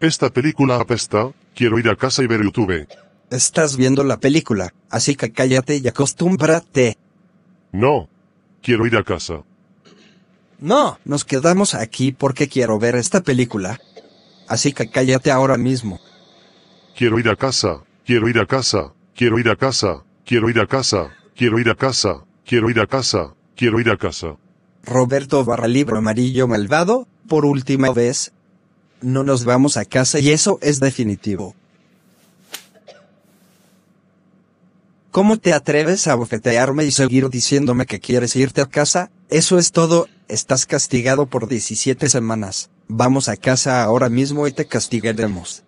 Esta película apesta, quiero ir a casa y ver YouTube. Estás viendo la película, así que cállate y acostúmbrate. No. Quiero ir a casa. No, nos quedamos aquí porque quiero ver esta película. Así que cállate ahora mismo. Quiero ir a casa, quiero ir a casa, quiero ir a casa, quiero ir a casa, quiero ir a casa, quiero ir a casa, quiero ir a casa. Roberto barra libro amarillo malvado, por última vez, no nos vamos a casa y eso es definitivo. ¿Cómo te atreves a bofetearme y seguir diciéndome que quieres irte a casa? Eso es todo, estás castigado por 17 semanas. Vamos a casa ahora mismo y te castigaremos.